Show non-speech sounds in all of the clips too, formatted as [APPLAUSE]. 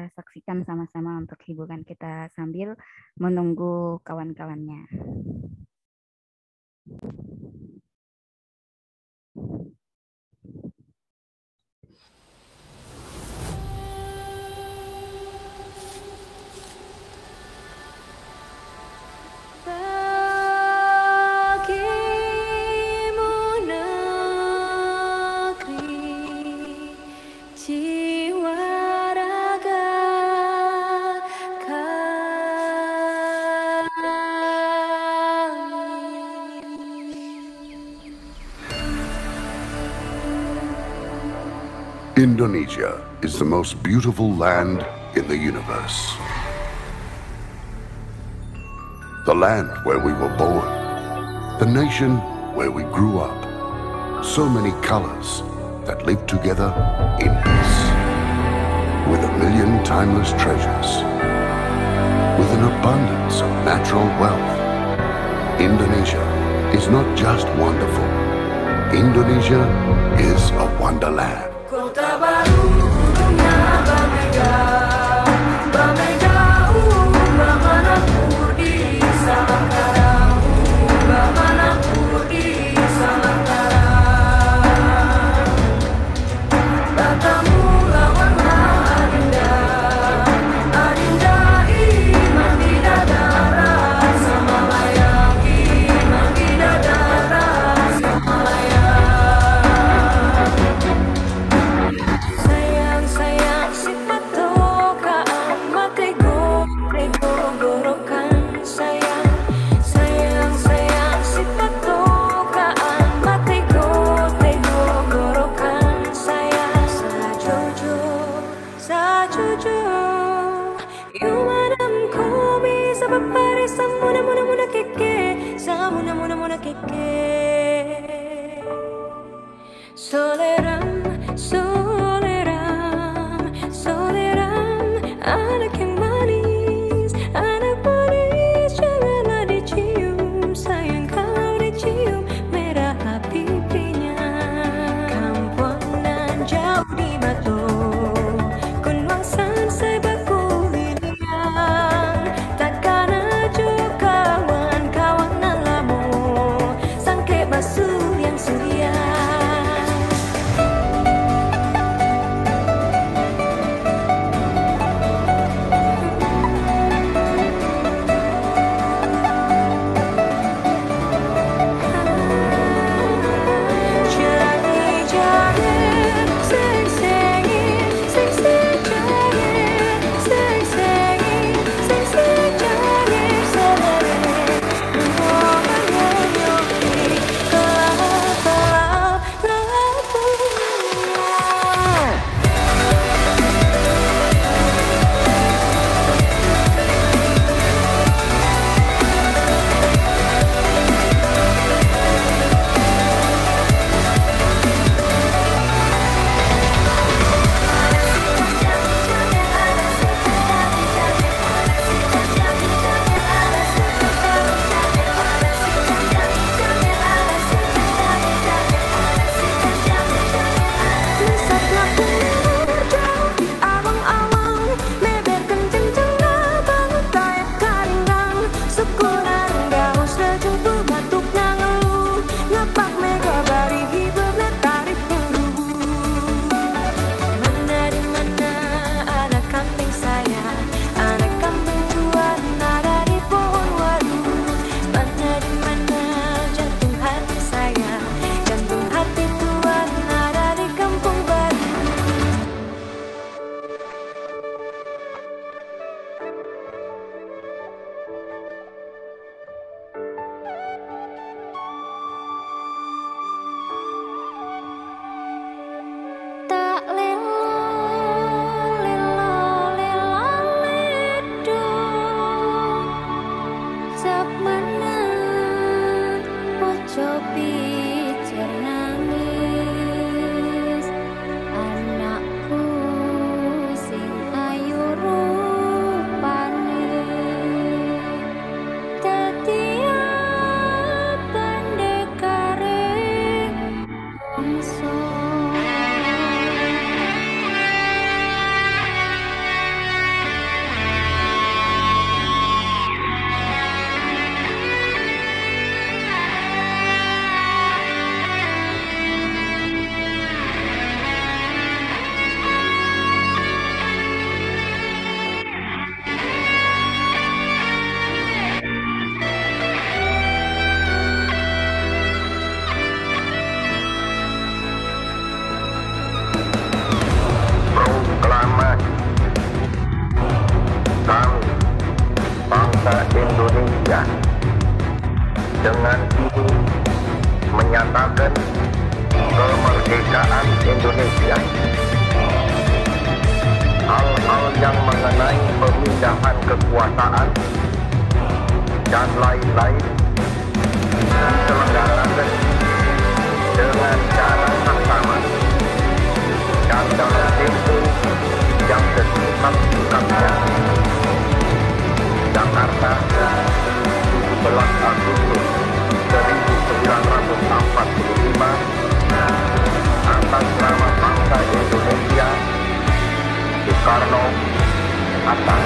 kita saksikan sama-sama untuk hiburan kita sambil menunggu kawan-kawannya. Indonesia is the most beautiful land in the universe. The land where we were born, the nation where we grew up. So many colors that live together in peace. With a million timeless treasures, with an abundance of natural wealth, Indonesia is not just wonderful. Indonesia is a wonderland. 자 dan dalam tempo yang sesingkat-singkatnya. ratus empat puluh lima, atas nama bangsa Indonesia, Soekarno, atas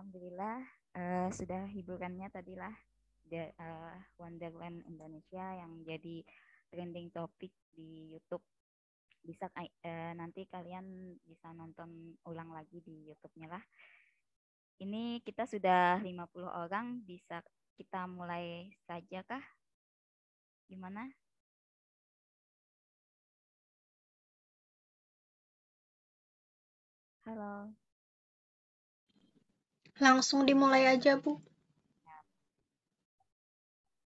Alhamdulillah uh, sudah hiburannya tadilah The, uh, eh, Wonderland Indonesia yang jadi trending topic di YouTube. Bisa uh, nanti kalian bisa nonton ulang lagi di YouTube-nya lah. Ini kita sudah 50 orang, bisa kita mulai saja kah? Gimana? Halo. Langsung dimulai aja, Bu.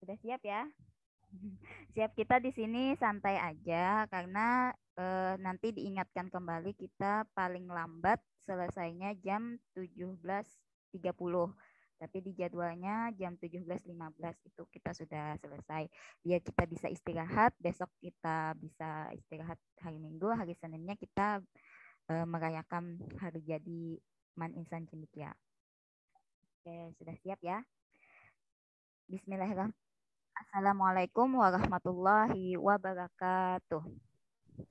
Sudah siap ya? [LAUGHS] Siap kita di sini santai aja karena e, nanti diingatkan kembali kita paling lambat selesainya jam 17.30. Tapi di jadwalnya jam 17.15 itu kita sudah selesai. Biar kita bisa istirahat, besok kita bisa istirahat hari Minggu, hari Seninnya kita e, merayakan hari jadi Man Insan Cendikia. Oke, sudah siap ya? Bismillahirrahmanirrahim. Assalamualaikum warahmatullahi wabarakatuh.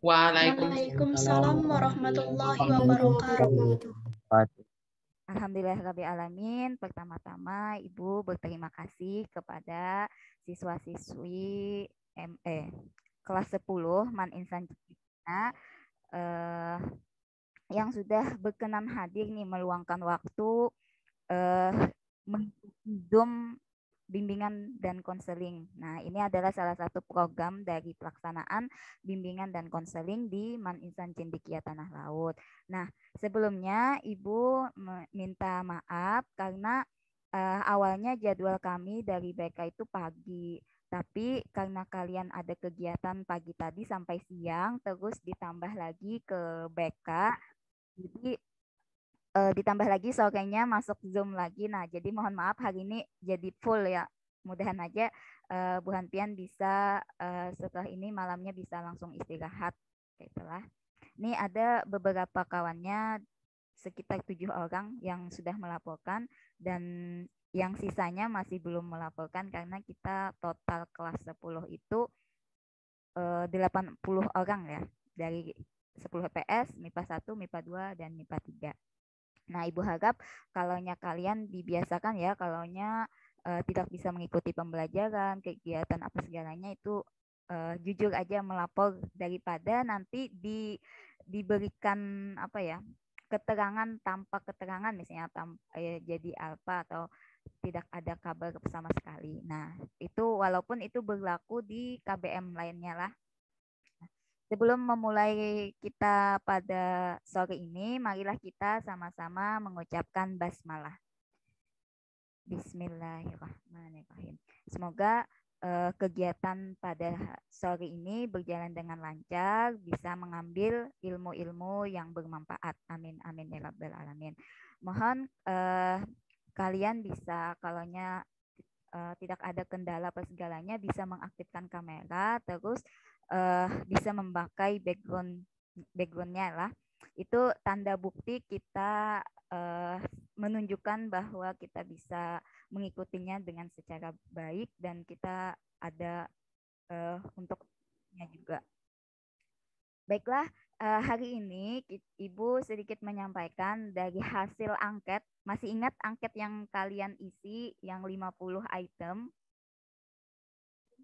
Waalaikumsalam warahmatullahi wabarakatuh. Alhamdulillah Rabbi Alamin. Pertama-tama Ibu berterima kasih kepada siswa-siswi ME eh, kelas 10 Man Insan Cina eh, yang sudah berkenan hadir nih meluangkan waktu uh, mengikuti Zoom bimbingan dan konseling. Nah, ini adalah salah satu program dari pelaksanaan bimbingan dan konseling di Man Insan Cendikia Tanah Laut. Nah, sebelumnya Ibu minta maaf karena uh, awalnya jadwal kami dari BK itu pagi. Tapi karena kalian ada kegiatan pagi tadi sampai siang, terus ditambah lagi ke BK, jadi uh, ditambah lagi sorenya masuk Zoom lagi. Nah, jadi mohon maaf hari ini jadi full ya. Mudahan aja uh, Bu Hantian bisa uh, setelah ini malamnya bisa langsung istirahat. Itulah. Ini ada beberapa kawannya sekitar tujuh orang yang sudah melaporkan dan yang sisanya masih belum melaporkan karena kita total kelas 10 itu eh, 80 orang ya dari 10 PS, MIPA 1, MIPA 2 dan MIPA 3. Nah, Ibu harap kalaunya kalian dibiasakan ya, kalau uh, eh, tidak bisa mengikuti pembelajaran, kegiatan apa segalanya itu uh, jujur aja melapor daripada nanti di diberikan apa ya keterangan tanpa keterangan misalnya tam, eh, jadi alfa atau tidak ada kabar sama sekali. Nah, itu walaupun itu berlaku di KBM lainnya lah Sebelum memulai kita pada sore ini, marilah kita sama-sama mengucapkan basmalah. Bismillahirrahmanirrahim. Semoga eh, kegiatan pada sore ini berjalan dengan lancar, bisa mengambil ilmu-ilmu yang bermanfaat. Amin, amin, ya Rabbal Alamin. Mohon eh, kalian bisa, kalau eh, tidak ada kendala apa segalanya, bisa mengaktifkan kamera, terus uh, bisa memakai background backgroundnya lah itu tanda bukti kita uh, menunjukkan bahwa kita bisa mengikutinya dengan secara baik dan kita ada uh, untuknya juga. Baiklah, uh, hari ini Ibu sedikit menyampaikan dari hasil angket. Masih ingat angket yang kalian isi yang 50 item?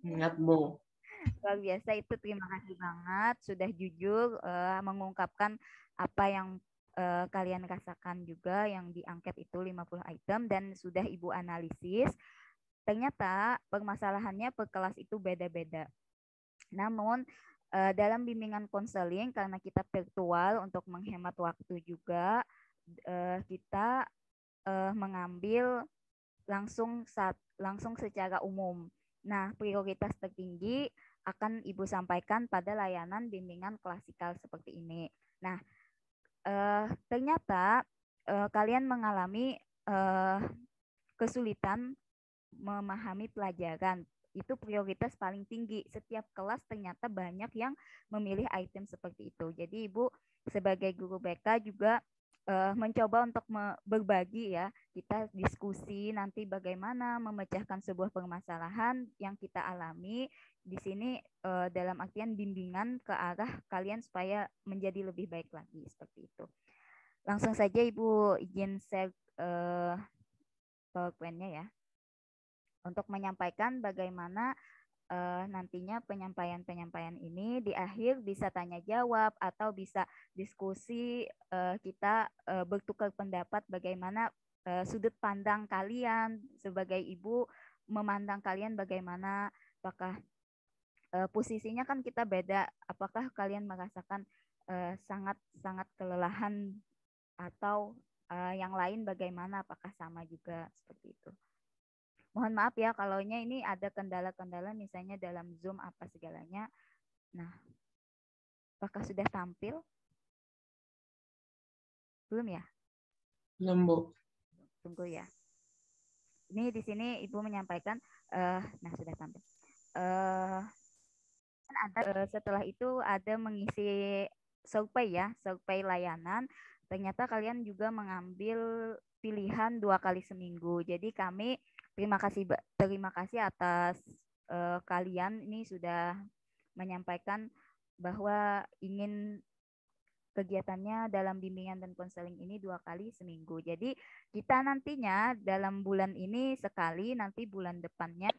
Ingat, Bu luar biasa itu terima kasih banget sudah jujur uh, mengungkapkan apa yang uh, kalian rasakan juga yang diangket itu 50 item dan sudah Ibu analisis ternyata permasalahannya per kelas itu beda-beda. Namun uh, dalam bimbingan konseling karena kita virtual untuk menghemat waktu juga uh, kita uh, mengambil langsung saat langsung secara umum. Nah, prioritas tertinggi akan Ibu sampaikan pada layanan bimbingan klasikal seperti ini. Nah, eh, ternyata eh, kalian mengalami eh, kesulitan memahami pelajaran. Itu prioritas paling tinggi. Setiap kelas ternyata banyak yang memilih item seperti itu. Jadi Ibu sebagai guru BK juga uh, mencoba untuk berbagi ya. Kita diskusi nanti bagaimana memecahkan sebuah permasalahan yang kita alami di sini uh, dalam artian bimbingan ke arah kalian supaya menjadi lebih baik lagi seperti itu. Langsung saja Ibu izin share uh, powerpoint ya. Untuk menyampaikan bagaimana uh, nantinya penyampaian-penyampaian ini di akhir bisa tanya jawab atau bisa diskusi uh, kita uh, bertukar pendapat bagaimana uh, sudut pandang kalian sebagai ibu memandang kalian bagaimana apakah uh, posisinya kan kita beda apakah kalian merasakan sangat sangat sangat kelelahan atau uh, yang lain bagaimana apakah sama juga seperti itu. Mohon maaf ya kalau ini ada kendala-kendala misalnya dalam Zoom apa segalanya. Nah, apakah sudah tampil? Belum ya? Belum, Bu. Tunggu ya. Ini di sini Ibu menyampaikan uh, nah sudah tampil. Uh, setelah itu ada mengisi survei ya, survei layanan. Ternyata kalian juga mengambil pilihan dua kali seminggu. Jadi kami Terima kasih terima kasih atas uh, kalian ini sudah menyampaikan bahwa ingin kegiatannya dalam bimbingan dan konseling ini dua kali seminggu. Jadi kita nantinya dalam bulan ini sekali, nanti bulan depannya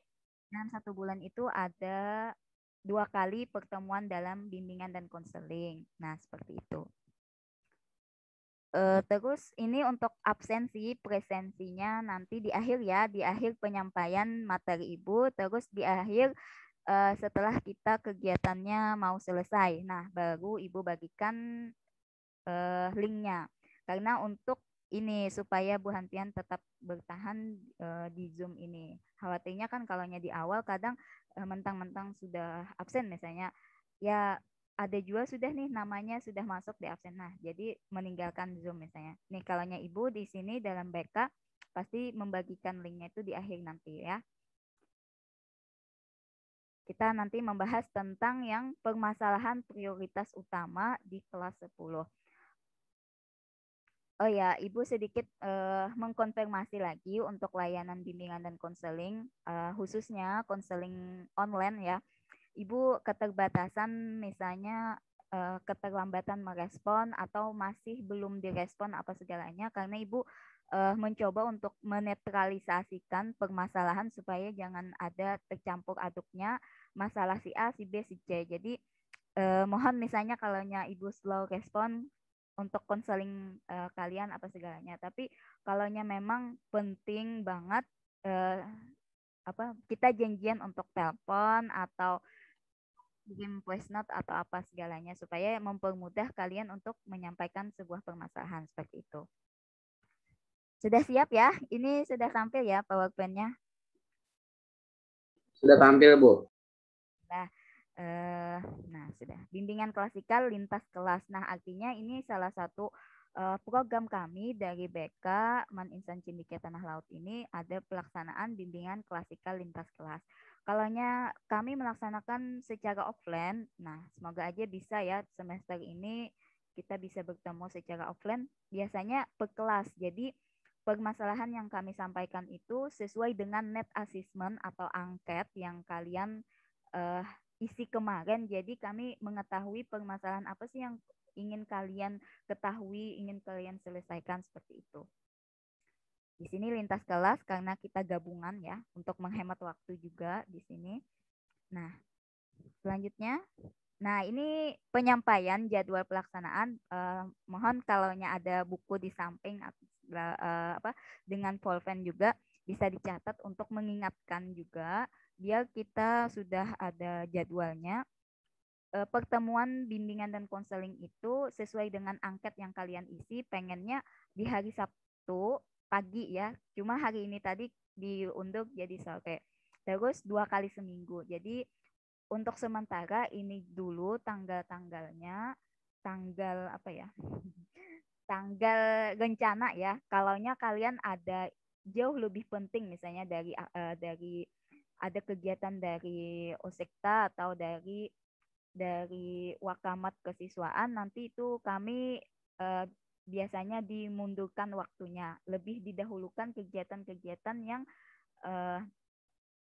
dan satu bulan itu ada dua kali pertemuan dalam bimbingan dan konseling. Nah, seperti itu. Uh, terus ini untuk absensi presensinya nanti di akhir ya, di akhir penyampaian materi ibu, terus di akhir uh, setelah kita kegiatannya mau selesai. Nah, baru ibu bagikan uh, linknya. Karena untuk ini supaya Bu Hantian tetap bertahan uh, di Zoom ini. Khawatirnya kan kalau di awal kadang mentang-mentang uh, mentang -mentang sudah absen misalnya, ya ada juga sudah nih namanya sudah masuk di absen. Nah, jadi meninggalkan Zoom misalnya. Nih nya ibu di sini dalam BK pasti membagikan linknya itu di akhir nanti ya. Kita nanti membahas tentang yang permasalahan prioritas utama di kelas 10. Oh ya, Ibu sedikit uh, mengkonfirmasi lagi untuk layanan bimbingan dan konseling, uh, khususnya konseling online ya Ibu keterbatasan misalnya eh, keterlambatan merespon atau masih belum direspon apa segalanya karena ibu uh, mencoba untuk menetralisasikan permasalahan supaya jangan ada tercampur aduknya masalah si A si B si C jadi uh, mohon misalnya kalau ibu slow respon untuk konseling uh, kalian apa segalanya tapi kalau memang penting banget uh, apa kita janjian untuk telepon atau game voice note atau apa segalanya supaya mempermudah kalian untuk menyampaikan sebuah permasalahan seperti itu. Sudah siap ya? Ini sudah tampil ya PowerPoint-nya? Sudah tampil, Bu. Nah, eh, nah sudah. Bimbingan klasikal lintas kelas. Nah, artinya ini salah satu eh, program kami dari BK Man Insan Cindikia Tanah Laut ini ada pelaksanaan bimbingan klasikal lintas kelas Kalaunya kami melaksanakan secara offline, nah semoga aja bisa ya semester ini kita bisa bertemu secara offline. Biasanya per kelas, jadi permasalahan yang kami sampaikan itu sesuai dengan net assessment atau angket yang kalian uh, isi kemarin. Jadi kami mengetahui permasalahan apa sih yang ingin kalian ketahui, ingin kalian selesaikan seperti itu. Di sini lintas kelas karena kita gabungan ya untuk menghemat waktu juga di sini. Nah, selanjutnya Nah, ini penyampaian jadwal pelaksanaan. Eh, mohon kalau ada buku di samping eh, apa dengan polpen juga bisa dicatat untuk mengingatkan juga biar kita sudah ada jadwalnya. Eh, pertemuan bimbingan dan konseling itu sesuai dengan angket yang kalian isi, pengennya di hari Sabtu pagi ya. Cuma hari ini tadi diunduh jadi sore. Terus dua kali seminggu. Jadi untuk sementara ini dulu tanggal-tanggalnya, tanggal apa ya? [LAUGHS] Tanggal rencana ya. Kalaunya kalian ada jauh lebih penting misalnya dari uh, dari ada kegiatan dari Osekta atau dari dari Wakamat Kesiswaan nanti itu kami uh, biasanya dimundurkan waktunya, lebih didahulukan kegiatan-kegiatan yang uh,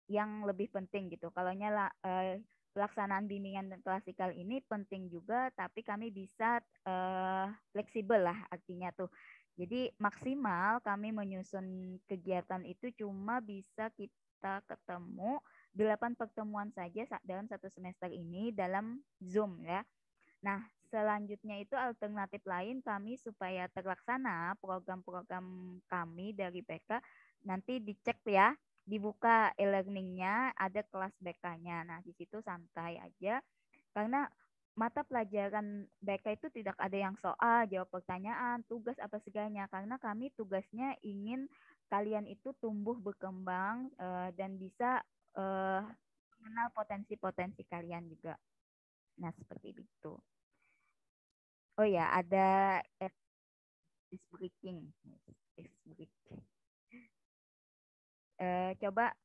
yang lebih penting gitu. Kalau nyala uh, eh, pelaksanaan bimbingan klasikal ini penting juga, tapi kami bisa uh, fleksibel lah artinya tuh. Jadi maksimal kami menyusun kegiatan itu cuma bisa kita ketemu delapan pertemuan saja dalam satu semester ini dalam Zoom ya. Nah, Selanjutnya itu alternatif lain kami supaya terlaksana program-program kami dari BK nanti dicek ya, dibuka e-learningnya, ada kelas BK-nya. Nah di situ santai aja karena mata pelajaran BK itu tidak ada yang soal, jawab pertanyaan, tugas apa segalanya karena kami tugasnya ingin kalian itu tumbuh berkembang uh, dan bisa uh, mengenal potensi-potensi kalian juga. Nah, seperti itu. Oh ya, ada is breaking. Is breaking. Eh, coba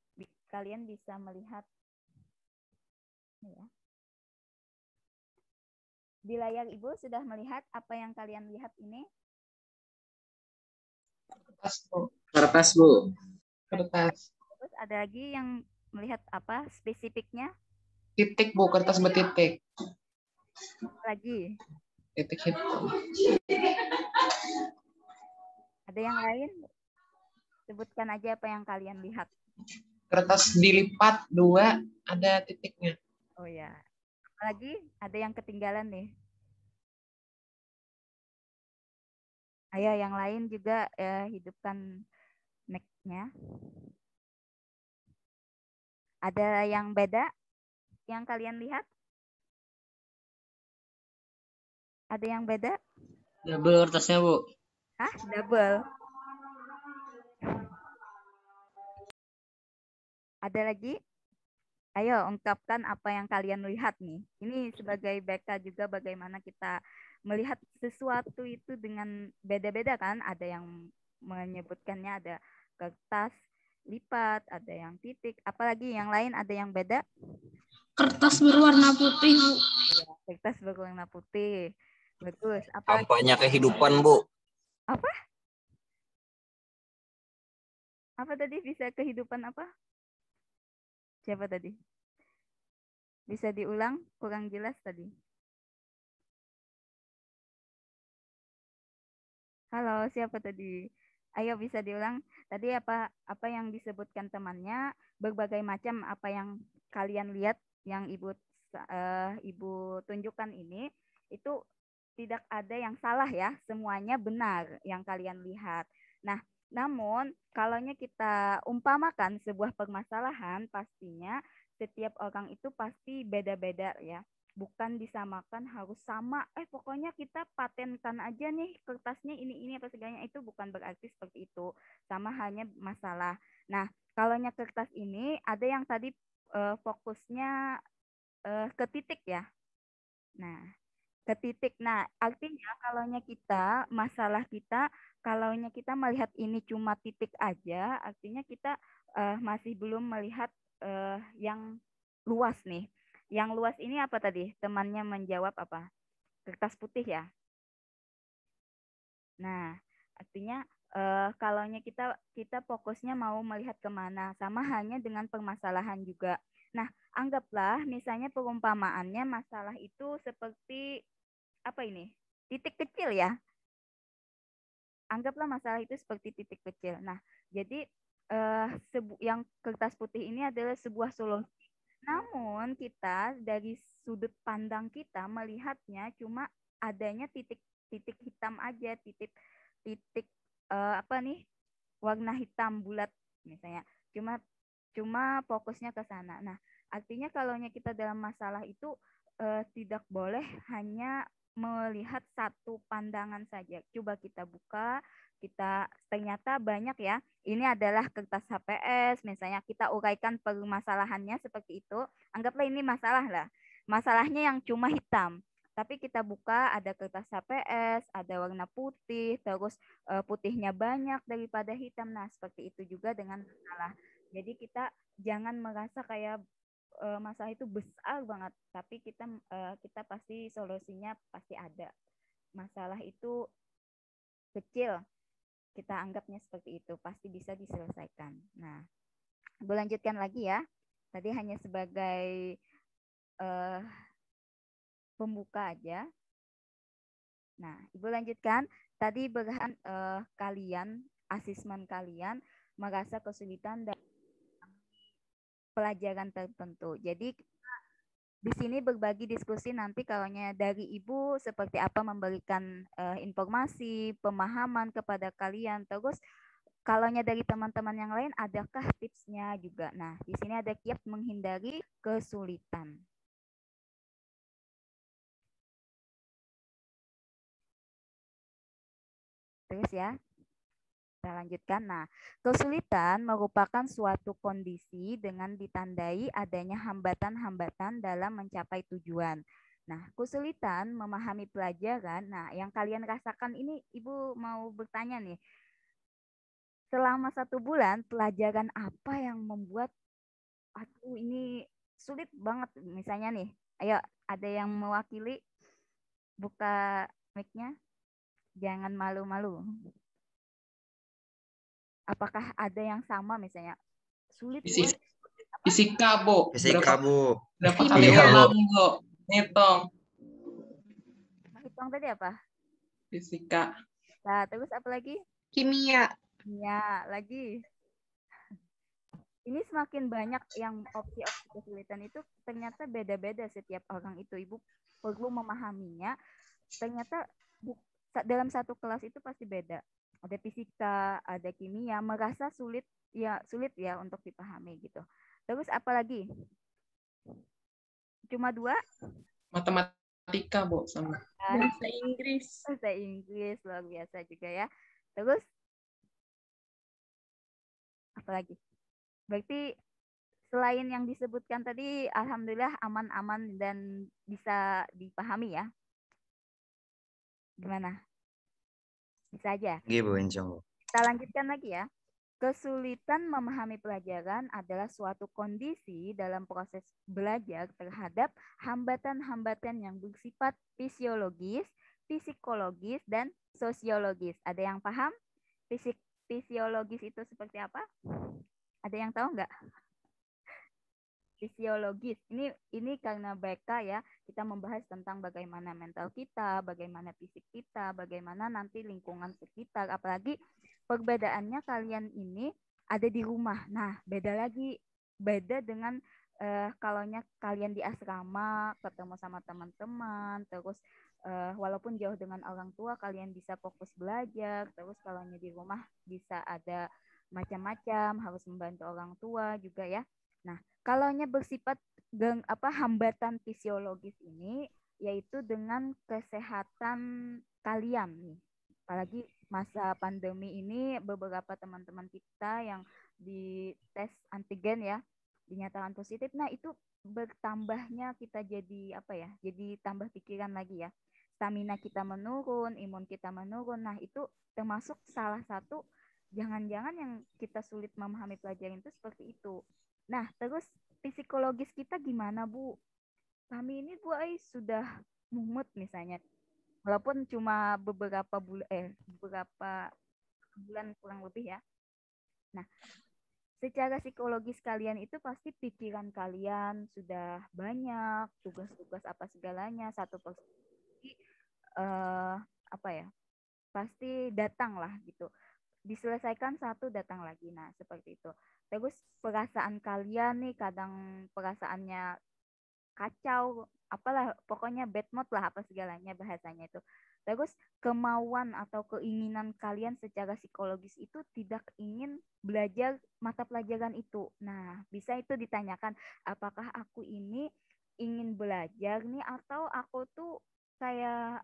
kalian bisa melihat ya. Di layar Ibu sudah melihat apa yang kalian lihat ini? Kertas, Bu. Kertas, Bu. Kertas. Terus ada lagi yang melihat apa spesifiknya? Titik, Bu. Kertas bertitik. Lagi titik hitam. Ada yang lain? Sebutkan aja apa yang kalian lihat. Kertas dilipat dua, ada titiknya. Oh ya. Apalagi ada yang ketinggalan nih. Ayo yang lain juga ya, hidupkan mic-nya. Ada yang beda yang kalian lihat? Ada yang beda? Double kertasnya, Bu. Hah? Double. Ada lagi? Ayo ungkapkan apa yang kalian lihat nih. Ini sebagai BK juga bagaimana kita melihat sesuatu itu dengan beda-beda kan. Ada yang menyebutkannya ada kertas lipat, ada yang titik. Apalagi yang lain ada yang beda? Kertas berwarna putih, Ya, kertas berwarna putih. Bagus. Apa Apanya kehidupan, Bu? Apa? Apa tadi bisa kehidupan apa? Siapa tadi? Bisa diulang? Kurang jelas tadi. Halo, siapa tadi? Ayo bisa diulang. Tadi apa apa yang disebutkan temannya berbagai macam apa yang kalian lihat yang ibu uh, ibu tunjukkan ini itu tidak ada yang salah ya, semuanya benar yang kalian lihat. Nah, namun kalau kita umpamakan sebuah permasalahan pastinya setiap orang itu pasti beda-beda ya. Bukan disamakan harus sama. Eh pokoknya kita patenkan aja nih kertasnya ini ini apa segalanya itu bukan berarti seperti itu. Sama hanya masalah. Nah, nya kertas ini ada yang tadi uh, fokusnya uh, ke titik ya. Nah, ke titik. Nah, artinya kalaunya kita masalah kita kalaunya kita melihat ini cuma titik aja, artinya kita uh, masih belum melihat uh, yang luas nih. Yang luas ini apa tadi? Temannya menjawab apa? Kertas putih ya. Nah, artinya uh, kalaunya kita kita fokusnya mau melihat kemana, sama hanya dengan permasalahan juga. Nah, anggaplah misalnya perumpamaannya masalah itu seperti apa ini titik kecil ya anggaplah masalah itu seperti titik kecil nah jadi eh, sebu yang kertas putih ini adalah sebuah solusi namun kita dari sudut pandang kita melihatnya cuma adanya titik-titik hitam aja, titik titik uh, apa nih? warna hitam bulat misalnya. Cuma cuma fokusnya ke sana. Nah, artinya kalau kita dalam masalah itu uh, tidak boleh hanya melihat satu pandangan saja. Coba kita buka, kita ternyata banyak ya. Ini adalah kertas HPS, misalnya kita uraikan permasalahannya seperti itu. Anggaplah ini masalah lah. Masalahnya yang cuma hitam. Tapi kita buka ada kertas HPS, ada warna putih, terus eh, putihnya banyak daripada hitam. Nah, seperti itu juga dengan masalah. Jadi kita jangan merasa kayak uh, masalah itu besar banget tapi kita uh, kita pasti solusinya pasti ada masalah itu kecil kita anggapnya seperti itu pasti bisa diselesaikan nah gue lanjutkan lagi ya tadi hanya sebagai uh, pembuka aja nah ibu lanjutkan tadi berhan uh, kalian asisman kalian merasa kesulitan dan pelajaran tertentu. Jadi di sini berbagi diskusi nanti kalau dari ibu seperti apa memberikan uh, informasi pemahaman kepada kalian terus kalau dari teman-teman yang lain adakah tipsnya juga nah di sini ada kiat menghindari kesulitan terus ya kita lanjutkan. Nah, kesulitan merupakan suatu kondisi dengan ditandai adanya hambatan-hambatan dalam mencapai tujuan. Nah, kesulitan memahami pelajaran. Nah, yang kalian rasakan ini Ibu mau bertanya nih. Selama satu bulan, pelajaran apa yang membuat aku ini sulit banget? Misalnya nih, ayo ada yang mewakili buka mic-nya. Jangan malu-malu apakah ada yang sama misalnya sulit fisika fisika bu fisika bu berapa kali ulang bu hitung hitung tadi apa fisika nah terus apa lagi kimia kimia lagi ini semakin banyak yang opsi-opsi kesulitan itu ternyata beda-beda setiap orang itu ibu perlu memahaminya ternyata bu dalam satu kelas itu pasti beda ada fisika, ada kimia, merasa sulit ya sulit ya untuk dipahami gitu. Terus apa lagi? Cuma dua? Matematika, Bu, sama iya. bahasa Inggris. Bahasa Inggris luar biasa juga ya. Terus apa lagi? Berarti selain yang disebutkan tadi, alhamdulillah aman-aman dan bisa dipahami ya. Gimana? Bisa aja. Gitu, Kita lanjutkan lagi ya. Kesulitan memahami pelajaran adalah suatu kondisi dalam proses belajar terhadap hambatan-hambatan yang bersifat fisiologis, psikologis, dan sosiologis. Ada yang paham? Fisik fisiologis itu seperti apa? Ada yang tahu nggak? fisiologis. Ini ini karena BK ya, kita membahas tentang bagaimana mental kita, bagaimana fisik kita, bagaimana nanti lingkungan sekitar, apalagi perbedaannya kalian ini ada di rumah. Nah, beda lagi beda dengan uh, kalaunya kalian di asrama ketemu sama teman-teman terus uh, walaupun jauh dengan orang tua kalian bisa fokus belajar terus kalaunya di rumah bisa ada macam-macam harus membantu orang tua juga ya Nah, kalaunya bersifat geng, apa hambatan fisiologis ini yaitu dengan kesehatan kalian nih. Apalagi masa pandemi ini beberapa teman-teman kita yang di tes antigen ya dinyatakan positif. Nah, itu bertambahnya kita jadi apa ya? Jadi tambah pikiran lagi ya. Stamina kita menurun, imun kita menurun. Nah, itu termasuk salah satu jangan-jangan yang kita sulit memahami pelajaran itu seperti itu. Nah, terus psikologis kita gimana, Bu? Kami ini Bu Ais sudah mumet misalnya. Walaupun cuma beberapa bulan eh beberapa bulan kurang lebih ya. Nah, secara psikologis kalian itu pasti pikiran kalian sudah banyak, tugas-tugas apa segalanya satu persatu uh, eh, apa ya? Pasti datang lah gitu. Diselesaikan satu datang lagi. Nah, seperti itu terus perasaan kalian nih kadang perasaannya kacau apalah pokoknya bad mood lah apa segalanya bahasanya itu terus kemauan atau keinginan kalian secara psikologis itu tidak ingin belajar mata pelajaran itu nah bisa itu ditanyakan apakah aku ini ingin belajar nih atau aku tuh kayak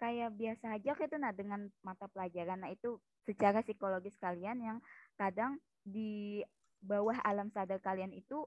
kayak biasa aja gitu nah dengan mata pelajaran nah itu secara psikologis kalian yang kadang di bawah alam sadar kalian itu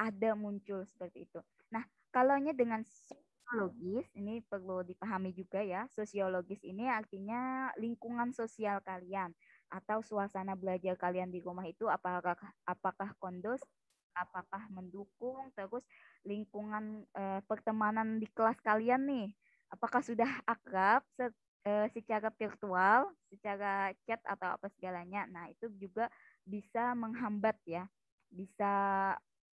ada muncul seperti itu. Nah, kalaunya dengan sosiologis, ini perlu dipahami juga ya, sosiologis ini artinya lingkungan sosial kalian atau suasana belajar kalian di rumah itu apakah apakah kondus apakah mendukung terus lingkungan eh, pertemanan di kelas kalian nih apakah sudah akrab se, eh, secara virtual secara chat atau apa segalanya nah itu juga bisa menghambat ya, bisa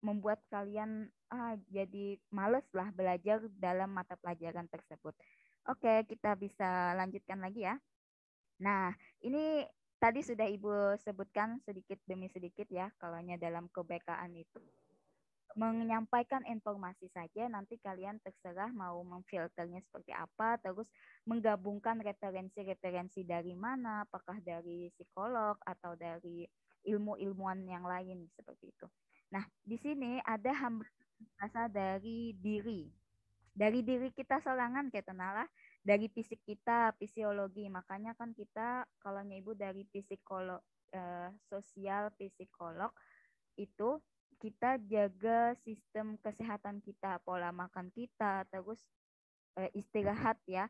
membuat kalian ah, jadi males lah belajar dalam mata pelajaran tersebut. Oke, kita bisa lanjutkan lagi ya. Nah, ini tadi sudah Ibu sebutkan sedikit demi sedikit ya, kalau dalam kebekaan itu menyampaikan informasi saja nanti kalian terserah mau memfilternya seperti apa terus menggabungkan referensi-referensi dari mana apakah dari psikolog atau dari ilmu-ilmuwan yang lain seperti itu. Nah, di sini ada hambatan dari diri. Dari diri kita selangan kayak tenalah, dari fisik kita, fisiologi. Makanya kan kita kalau ibu dari psikolog eh, sosial psikolog itu kita jaga sistem kesehatan kita, pola makan kita, terus eh, istirahat ya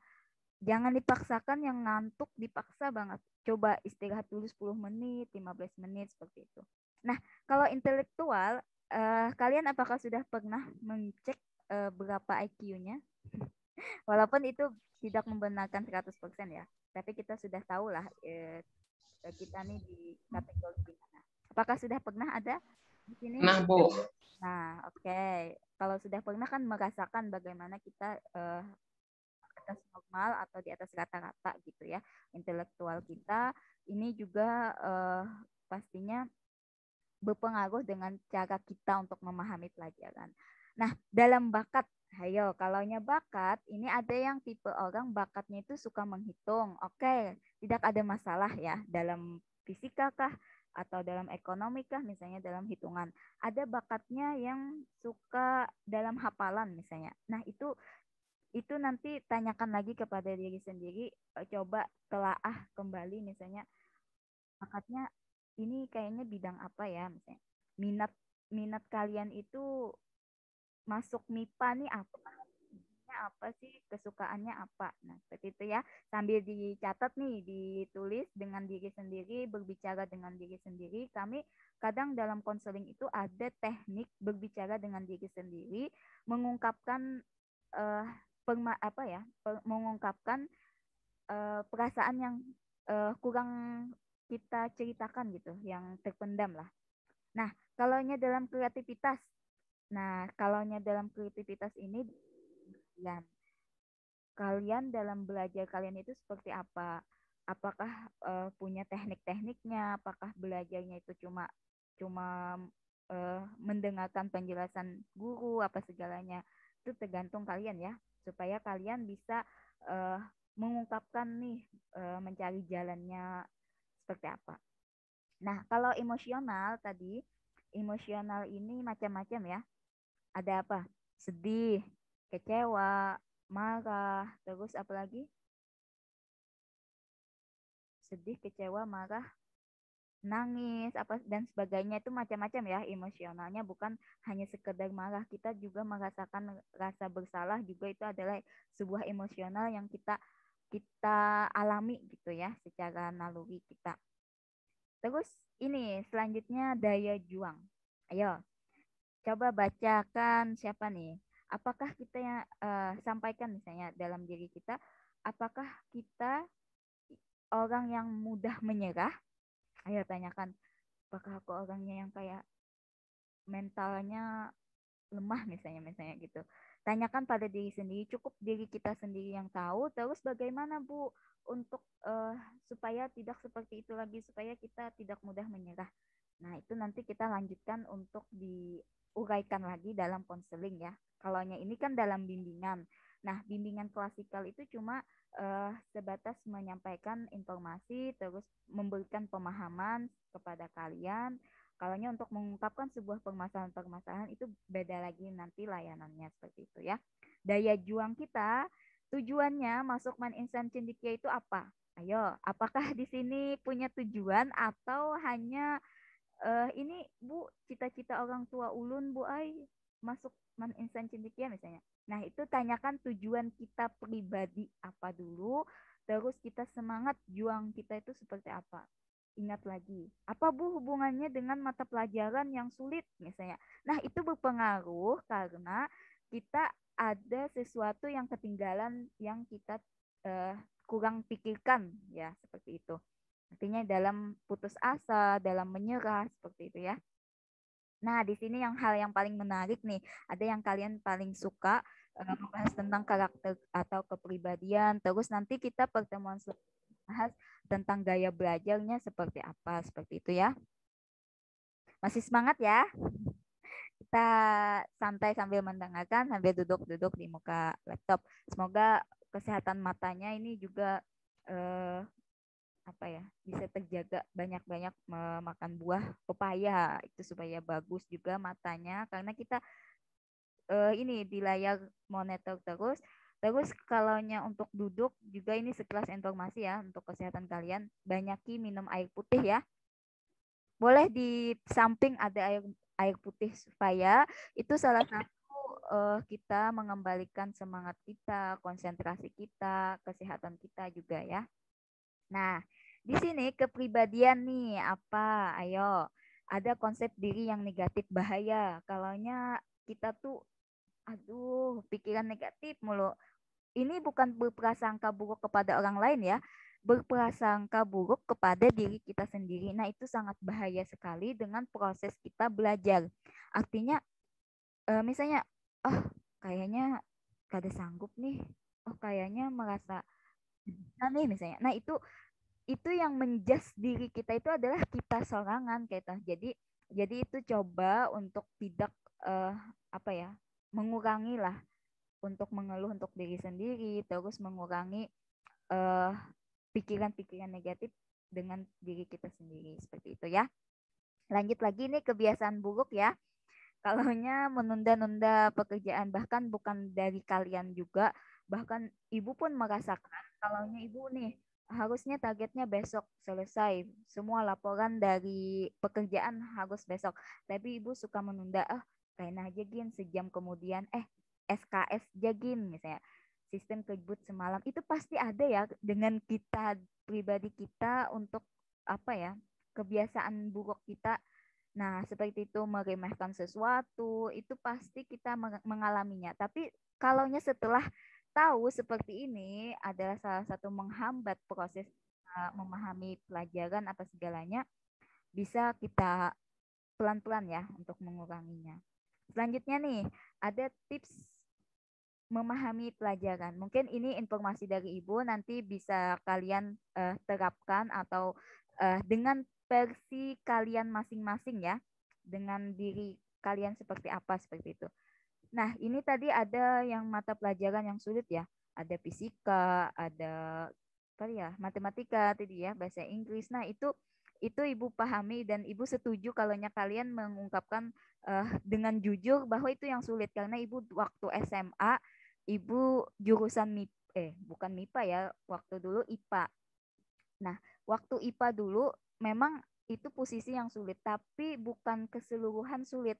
jangan dipaksakan yang ngantuk dipaksa banget. Coba istirahat dulu 10 menit, 15 menit seperti itu. Nah, kalau intelektual, eh, kalian apakah sudah pernah mengecek eh, berapa IQ-nya? [LAUGHS] Walaupun itu tidak membenarkan 100% ya, tapi kita sudah tahu lah eh, kita nih di kategori gimana. Apakah sudah pernah ada di sini? Nah, Bu. Nah, oke. Okay. Kalau sudah pernah kan merasakan bagaimana kita uh, atas normal atau di atas rata-rata gitu ya intelektual kita ini juga uh, pastinya berpengaruh dengan cara kita untuk memahami pelajaran. Nah, dalam bakat, ayo, kalaunya bakat, ini ada yang tipe orang bakatnya itu suka menghitung. Oke, tidak ada masalah ya dalam fisika kah atau dalam ekonomi kah misalnya dalam hitungan. Ada bakatnya yang suka dalam hafalan misalnya. Nah, itu itu nanti tanyakan lagi kepada diri sendiri e, coba telaah kembali misalnya bakatnya ini kayaknya bidang apa ya misalnya minat minat kalian itu masuk MIPA nih apa apa sih kesukaannya apa nah seperti itu ya sambil dicatat nih ditulis dengan diri sendiri berbicara dengan diri sendiri kami kadang dalam konseling itu ada teknik berbicara dengan diri sendiri mengungkapkan uh, perma apa ya per, mengungkapkan uh, perasaan yang uh, kurang kita ceritakan gitu, yang terpendam lah. Nah, kalaunya dalam kreativitas, nah kalaunya dalam kreativitas ini kalian, kalian dalam belajar kalian itu seperti apa? Apakah uh, punya teknik-tekniknya? Apakah belajarnya itu cuma cuma uh, mendengarkan penjelasan guru apa segalanya? Itu tergantung kalian ya supaya kalian bisa uh, mengungkapkan nih uh, mencari jalannya seperti apa. Nah, kalau emosional tadi, emosional ini macam-macam ya. Ada apa? Sedih, kecewa, marah, terus apalagi? Sedih, kecewa, marah, nangis apa dan sebagainya itu macam-macam ya emosionalnya bukan hanya sekedar marah kita juga merasakan rasa bersalah juga itu adalah sebuah emosional yang kita kita alami gitu ya secara naluri kita terus ini selanjutnya daya juang ayo coba bacakan siapa nih apakah kita yang uh, sampaikan misalnya dalam diri kita apakah kita orang yang mudah menyerah ayo tanyakan apakah aku orangnya yang kayak mentalnya lemah misalnya misalnya gitu tanyakan pada diri sendiri cukup diri kita sendiri yang tahu terus bagaimana bu untuk uh, supaya tidak seperti itu lagi supaya kita tidak mudah menyerah nah itu nanti kita lanjutkan untuk diuraikan lagi dalam konseling ya kalaunya ini kan dalam bimbingan Nah, bimbingan klasikal itu cuma uh, sebatas menyampaikan informasi terus memberikan pemahaman kepada kalian. Kalau untuk mengungkapkan sebuah permasalahan-permasalahan itu beda lagi nanti layanannya seperti itu ya. Daya juang kita tujuannya masuk Man Insan Cendikia itu apa? Ayo, apakah di sini punya tujuan atau hanya uh, ini Bu cita-cita orang tua ulun Bu Ai masuk non instan cendekia ya, misalnya. Nah, itu tanyakan tujuan kita pribadi apa dulu, terus kita semangat juang kita itu seperti apa. Ingat lagi, apa Bu hubungannya dengan mata pelajaran yang sulit misalnya. Nah, itu berpengaruh karena kita ada sesuatu yang ketinggalan yang kita uh, kurang pikirkan ya, seperti itu. Artinya dalam putus asa, dalam menyerah seperti itu ya. Nah, di sini yang hal yang paling menarik nih, ada yang kalian paling suka eh, membahas tentang karakter atau kepribadian. Terus nanti kita pertemuan bahas tentang gaya belajarnya seperti apa, seperti itu ya. Masih semangat ya? Kita santai sambil mendengarkan, sambil duduk-duduk di muka laptop. Semoga kesehatan matanya ini juga eh, apa ya bisa terjaga banyak-banyak makan buah pepaya itu supaya bagus juga matanya karena kita uh, ini di layar monitor terus terus kalaunya untuk duduk juga ini sekelas informasi ya untuk kesehatan kalian banyaki minum air putih ya boleh di samping ada air air putih supaya itu salah satu eh, kita mengembalikan semangat kita konsentrasi kita kesehatan kita juga ya Nah, di sini kepribadian nih apa? Ayo. Ada konsep diri yang negatif bahaya. Kalaunya kita tuh aduh, pikiran negatif mulu. Ini bukan berprasangka buruk kepada orang lain ya, berprasangka buruk kepada diri kita sendiri. Nah, itu sangat bahaya sekali dengan proses kita belajar. Artinya eh, misalnya, oh, kayaknya gak ada sanggup nih. Oh, kayaknya merasa Nah, nih misalnya. Nah, itu itu yang menjas diri kita itu adalah kita sorangan kita Jadi jadi itu coba untuk tidak uh, apa ya mengurangi lah untuk mengeluh untuk diri sendiri terus mengurangi uh, pikiran-pikiran negatif dengan diri kita sendiri seperti itu ya. Lanjut lagi nih kebiasaan buruk ya. kalau nya menunda-nunda pekerjaan bahkan bukan dari kalian juga bahkan ibu pun merasakan nya ibu nih harusnya targetnya besok selesai. Semua laporan dari pekerjaan harus besok. Tapi ibu suka menunda, ah lain aja gin sejam kemudian, eh SKS jagin misalnya sistem kebut semalam itu pasti ada ya dengan kita pribadi kita untuk apa ya kebiasaan buruk kita nah seperti itu meremehkan sesuatu itu pasti kita mengalaminya tapi kalaunya setelah tahu seperti ini adalah salah satu menghambat proses uh, memahami pelajaran atau segalanya bisa kita pelan-pelan ya untuk menguranginya. Selanjutnya nih, ada tips memahami pelajaran. Mungkin ini informasi dari Ibu nanti bisa kalian uh, terapkan atau uh, dengan versi kalian masing-masing ya. Dengan diri kalian seperti apa seperti itu. Nah, ini tadi ada yang mata pelajaran yang sulit ya. Ada fisika, ada apa ya, matematika tadi ya, bahasa Inggris. Nah, itu itu Ibu pahami dan Ibu setuju kalau kalian mengungkapkan uh, dengan jujur bahwa itu yang sulit karena Ibu waktu SMA Ibu jurusan MIP eh bukan MIPA ya, waktu dulu IPA. Nah, waktu IPA dulu memang itu posisi yang sulit, tapi bukan keseluruhan sulit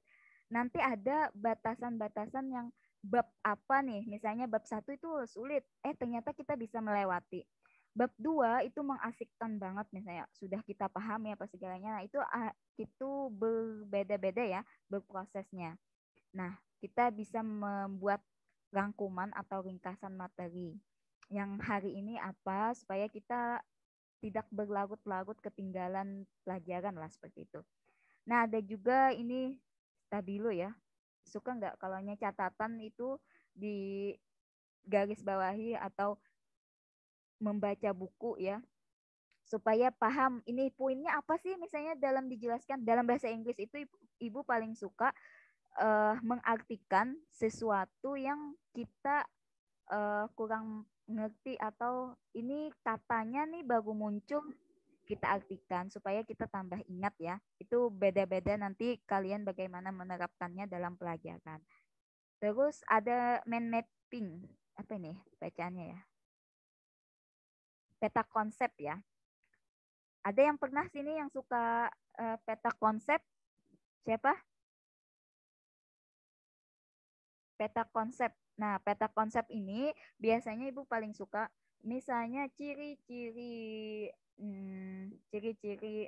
nanti ada batasan-batasan yang bab apa nih, misalnya bab satu itu sulit, eh ternyata kita bisa melewati. Bab dua itu mengasikkan banget misalnya, sudah kita pahami ya, apa segalanya, nah, itu ah, itu berbeda-beda ya berprosesnya. Nah, kita bisa membuat rangkuman atau ringkasan materi yang hari ini apa supaya kita tidak berlarut-larut ketinggalan pelajaran lah seperti itu. Nah, ada juga ini tadi lo ya. Suka nggak kalau catatan itu di garis bawahi atau membaca buku ya supaya paham ini poinnya apa sih misalnya dalam dijelaskan dalam bahasa Inggris itu ibu, ibu paling suka uh, mengartikan sesuatu yang kita uh, kurang ngerti atau ini katanya nih baru muncul kita artikan supaya kita tambah ingat ya. Itu beda-beda nanti kalian bagaimana menerapkannya dalam pelajaran. Terus ada mind mapping. Apa ini bacaannya ya? Peta konsep ya. Ada yang pernah sini yang suka eh, peta konsep? Siapa? Peta konsep. Nah, peta konsep ini biasanya Ibu paling suka misalnya ciri-ciri hmm, ciri-ciri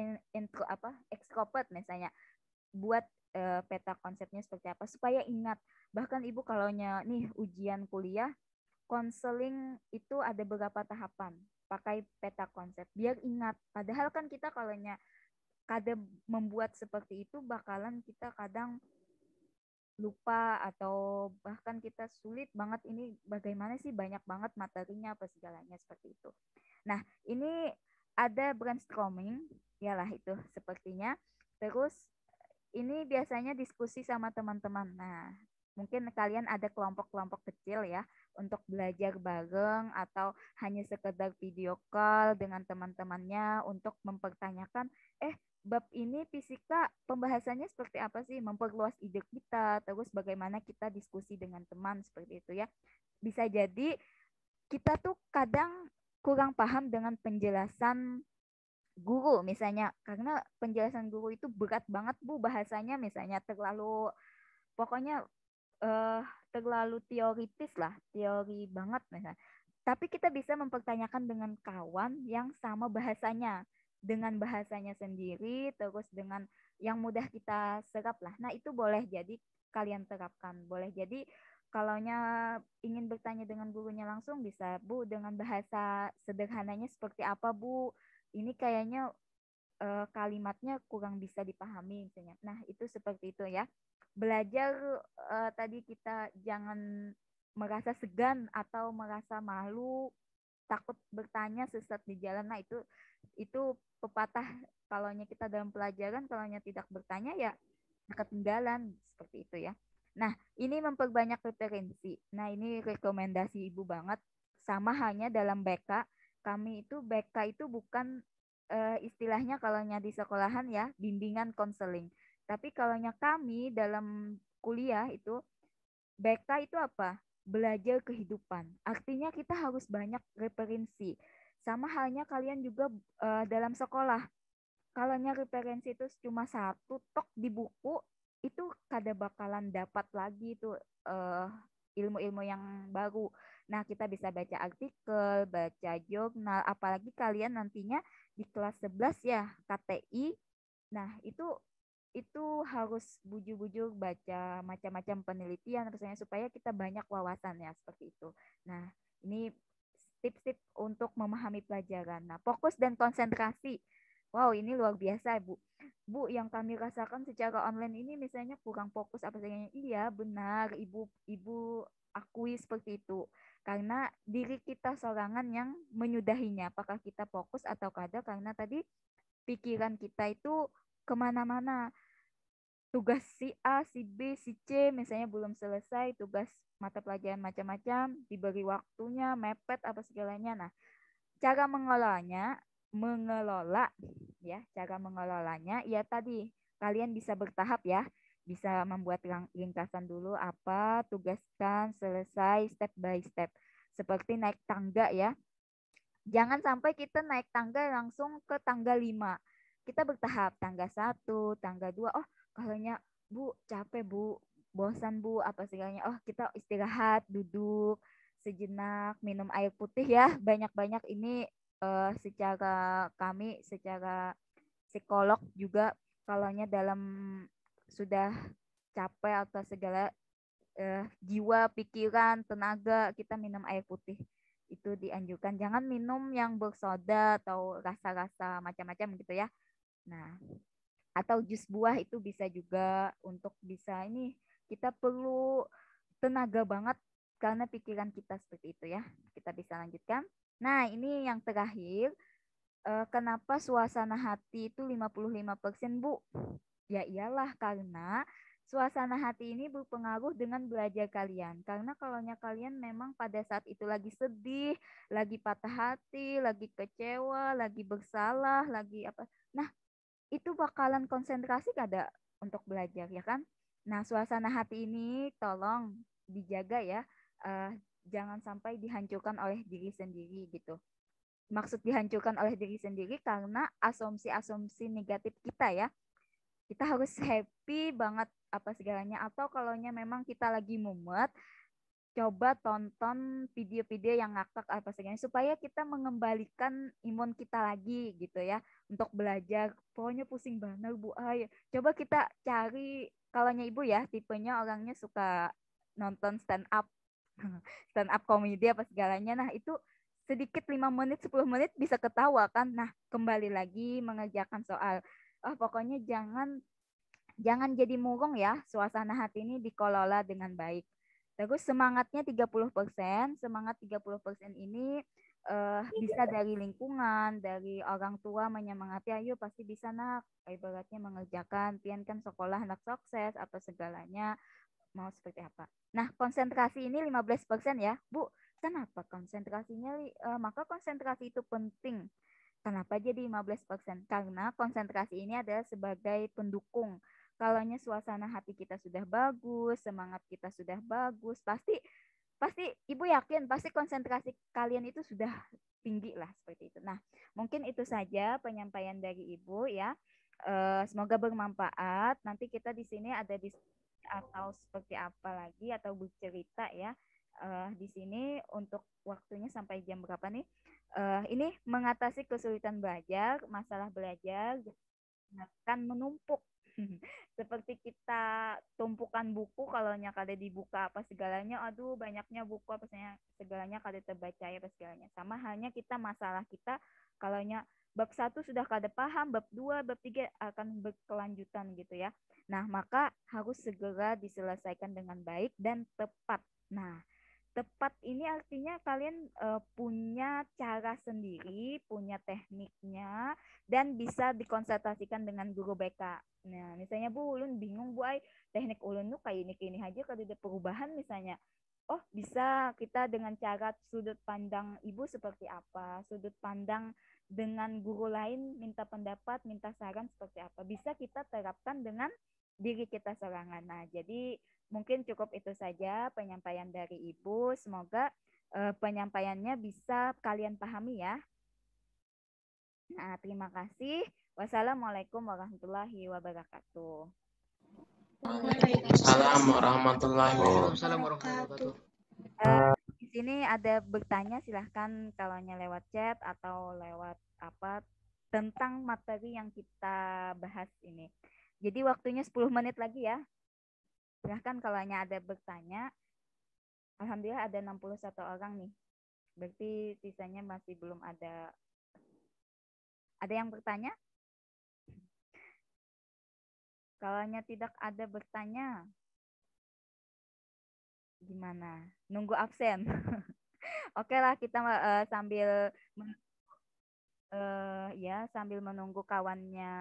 in, intro apa ekstrovert misalnya buat uh, peta konsepnya seperti apa supaya ingat bahkan ibu kalau nih ujian kuliah konseling itu ada beberapa tahapan pakai peta konsep biar ingat padahal kan kita kalau kadang membuat seperti itu bakalan kita kadang lupa atau bahkan kita sulit banget ini bagaimana sih banyak banget materinya apa segalanya seperti itu. Nah, ini ada brainstorming, lah itu sepertinya. Terus ini biasanya diskusi sama teman-teman. Nah, mungkin kalian ada kelompok-kelompok kecil ya untuk belajar bareng atau hanya sekedar video call dengan teman-temannya untuk mempertanyakan eh bab ini fisika pembahasannya seperti apa sih memperluas ide kita terus bagaimana kita diskusi dengan teman seperti itu ya bisa jadi kita tuh kadang kurang paham dengan penjelasan guru misalnya karena penjelasan guru itu berat banget bu bahasanya misalnya terlalu pokoknya eh, terlalu teoritis lah teori banget misalnya tapi kita bisa mempertanyakan dengan kawan yang sama bahasanya dengan bahasanya sendiri terus dengan yang mudah kita serap lah nah itu boleh jadi kalian terapkan boleh jadi kalau ingin bertanya dengan gurunya langsung bisa bu dengan bahasa sederhananya seperti apa bu ini kayaknya e, kalimatnya kurang bisa dipahami misalnya nah itu seperti itu ya belajar e, tadi kita jangan merasa segan atau merasa malu takut bertanya sesat di jalan nah itu itu pepatah kalaunya kita dalam pelajaran kalaunya tidak bertanya ya ketinggalan seperti itu ya nah ini memperbanyak referensi nah ini rekomendasi ibu banget sama hanya dalam BK kami itu BK itu bukan e, istilahnya kalaunya di sekolahan ya bimbingan konseling tapi kalaunya kami dalam kuliah itu BK itu apa belajar kehidupan. Artinya kita harus banyak referensi. Sama halnya kalian juga uh, dalam sekolah. kalau Kalaunya referensi itu cuma satu tok di buku, itu kada bakalan dapat lagi itu uh, ilmu-ilmu yang baru. Nah, kita bisa baca artikel, baca jurnal, apalagi kalian nantinya di kelas 11 ya, KTI. Nah, itu itu harus bujuk-bujuk baca macam-macam penelitian rasanya supaya kita banyak wawasan ya seperti itu. Nah, ini tips-tips untuk memahami pelajaran. Nah, fokus dan konsentrasi. Wow, ini luar biasa, Bu. Bu, yang kami rasakan secara online ini misalnya kurang fokus apa saja. Iya, benar, Ibu Ibu akui seperti itu. Karena diri kita sorangan yang menyudahinya. Apakah kita fokus atau kada? Karena tadi pikiran kita itu kemana-mana tugas si A, si B, si C misalnya belum selesai, tugas mata pelajaran macam-macam, diberi waktunya, mepet apa segalanya. Nah, cara mengelolanya, mengelola ya, cara mengelolanya ya tadi kalian bisa bertahap ya. Bisa membuat ringkasan dulu apa, tugaskan, selesai step by step. Seperti naik tangga ya. Jangan sampai kita naik tangga langsung ke tangga 5. Kita bertahap tangga 1, tangga 2. Oh, kalaunya bu capek bu bosan bu apa segalanya oh kita istirahat duduk sejenak minum air putih ya banyak-banyak ini uh, secara kami secara psikolog juga kalaunya dalam sudah capek atau segala uh, jiwa pikiran tenaga kita minum air putih itu dianjurkan jangan minum yang bersoda atau rasa-rasa macam-macam gitu ya nah atau jus buah itu bisa juga untuk bisa ini kita perlu tenaga banget karena pikiran kita seperti itu ya. Kita bisa lanjutkan. Nah, ini yang terakhir. Eh, kenapa suasana hati itu 55% Bu? Ya iyalah karena suasana hati ini berpengaruh dengan belajar kalian. Karena kalaunya kalian memang pada saat itu lagi sedih, lagi patah hati, lagi kecewa, lagi bersalah, lagi apa. Nah, itu bakalan konsentrasi ada untuk belajar ya kan nah suasana hati ini tolong dijaga ya uh, jangan sampai dihancurkan oleh diri sendiri gitu maksud dihancurkan oleh diri sendiri karena asumsi-asumsi negatif kita ya kita harus happy banget apa segalanya atau kalaunya memang kita lagi mumet coba tonton video-video yang ngakak apa segala supaya kita mengembalikan imun kita lagi gitu ya untuk belajar pokoknya pusing banget bu ay coba kita cari kalaunya ibu ya tipenya orangnya suka nonton stand up [LAUGHS] stand up komedi apa segalanya nah itu sedikit lima menit 10 menit bisa ketawa kan nah kembali lagi mengerjakan soal oh, pokoknya jangan jangan jadi murung ya suasana hati ini dikelola dengan baik Terus semangatnya 30%, semangat 30% ini uh, bisa dari lingkungan, dari orang tua menyemangati, ayo pasti bisa nak, ibaratnya mengerjakan, pian kan sekolah anak sukses, atau segalanya, mau seperti apa. Nah, konsentrasi ini 15% ya. Bu, kenapa konsentrasinya? Uh, maka konsentrasi itu penting. Kenapa jadi 15%? Karena konsentrasi ini adalah sebagai pendukung kalaunya suasana hati kita sudah bagus, semangat kita sudah bagus, pasti pasti ibu yakin pasti konsentrasi kalian itu sudah tinggi lah seperti itu. Nah, mungkin itu saja penyampaian dari ibu ya. E, semoga bermanfaat. Nanti kita di sini ada di atau seperti apa lagi atau bercerita ya uh, di sini untuk waktunya sampai jam berapa nih? Uh, ini mengatasi kesulitan belajar, masalah belajar akan menumpuk [LAUGHS] Seperti kita tumpukan buku kalau kada dibuka apa segalanya, aduh banyaknya buku apa segalanya kada terbaca ya segalanya. Sama halnya kita masalah kita kalau bab satu sudah kada paham, bab dua, bab tiga akan berkelanjutan gitu ya. Nah, maka harus segera diselesaikan dengan baik dan tepat. Nah, tepat ini artinya kalian e, punya cara sendiri, punya tekniknya, dan bisa dikonsultasikan dengan guru BK. Nah, misalnya Bu ulun bingung Bu ai teknik ulun nu kayak ini kini aja kalau ada perubahan misalnya. Oh, bisa kita dengan cara sudut pandang ibu seperti apa, sudut pandang dengan guru lain minta pendapat, minta saran seperti apa. Bisa kita terapkan dengan diri kita serangan. Nah, jadi mungkin cukup itu saja penyampaian dari ibu. Semoga eh, penyampaiannya bisa kalian pahami ya. Nah, terima kasih. Wassalamualaikum warahmatullahi wabarakatuh. Waalaikumsalam warahmatullahi wabarakatuh. Uh, di sini ada bertanya silahkan kalau lewat chat atau lewat apa tentang materi yang kita bahas ini. Jadi waktunya 10 menit lagi ya. Silahkan kalau ada bertanya. Alhamdulillah ada 61 orang nih. Berarti sisanya masih belum ada. Ada yang bertanya? Kalanya tidak ada bertanya, gimana? Nunggu absen. [LAUGHS] Oke lah kita uh, sambil uh, ya sambil menunggu kawannya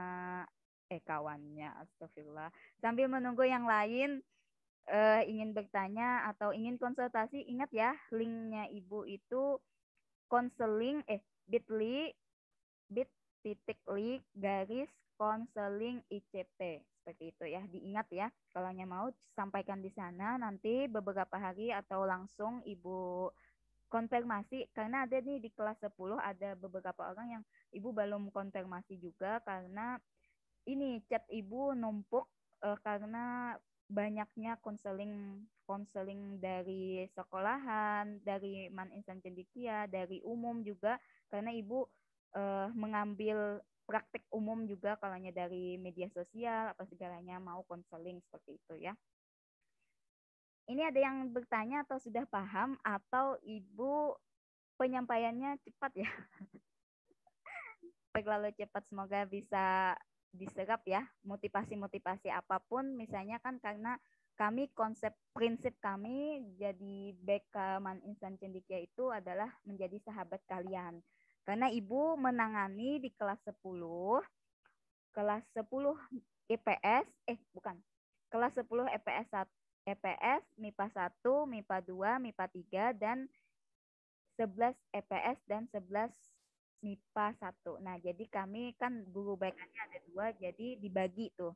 eh kawannya astagfirullah sambil menunggu yang lain uh, ingin bertanya atau ingin konsultasi ingat ya linknya ibu itu konseling eh bit.ly bit titik garis konseling ICT seperti itu ya diingat ya kalau mau sampaikan di sana nanti beberapa hari atau langsung ibu konfirmasi karena ada nih di kelas 10 ada beberapa orang yang ibu belum konfirmasi juga karena ini chat ibu numpuk uh, karena banyaknya konseling konseling dari sekolahan, dari Man Insan Cendikia, dari umum juga karena ibu uh, mengambil Praktik umum juga kalau dari media sosial apa segalanya mau konseling seperti itu ya. Ini ada yang bertanya atau sudah paham atau Ibu penyampaiannya cepat ya. Terlalu cepat semoga bisa diserap ya motivasi-motivasi apapun misalnya kan karena kami konsep prinsip kami jadi BK Man Insan Cendikia itu adalah menjadi sahabat kalian. Karena Ibu menangani di kelas 10, kelas 10 IPS, eh bukan, kelas 10 EPS 1, EPS, MIPA 1, MIPA 2, MIPA 3, dan 11 EPS dan 11 MIPA 1. Nah, jadi kami kan guru baikannya ada dua, jadi dibagi tuh.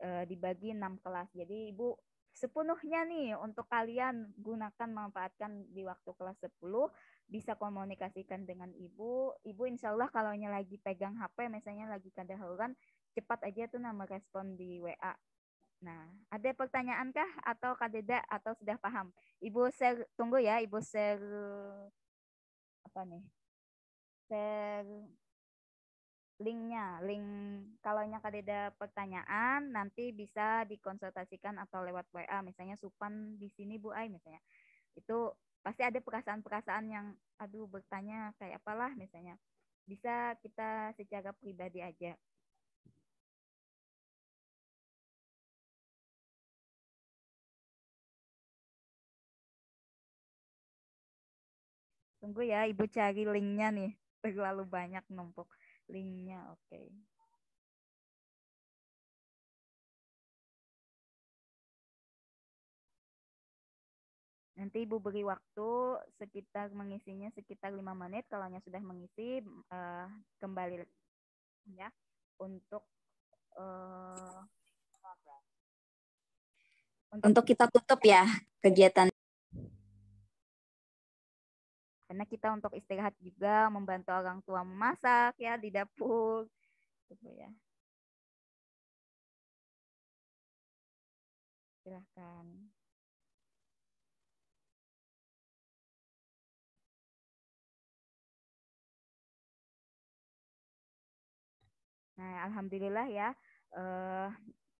E, dibagi 6 kelas. Jadi Ibu sepenuhnya nih untuk kalian gunakan manfaatkan di waktu kelas 10 bisa komunikasikan dengan ibu ibu insya Allah kalau lagi pegang HP misalnya lagi kada kan cepat aja tuh nama respon di WA nah ada pertanyaan kah atau kadeda atau sudah paham ibu saya tunggu ya ibu ser apa nih ser linknya. Link kalau ada pertanyaan nanti bisa dikonsultasikan atau lewat WA misalnya Supan di sini Bu Ai misalnya. Itu pasti ada perasaan-perasaan yang aduh bertanya kayak apalah misalnya. Bisa kita secara pribadi aja. Tunggu ya, Ibu cari linknya nih. Terlalu banyak numpuk linknya oke okay. Nanti Ibu beri waktu sekitar mengisinya sekitar lima menit. Kalau sudah mengisi, uh, kembali ya untuk uh, untuk kita tutup ya kegiatan karena kita untuk istirahat juga membantu orang tua memasak ya di dapur gitu ya silahkan Nah, alhamdulillah ya eh,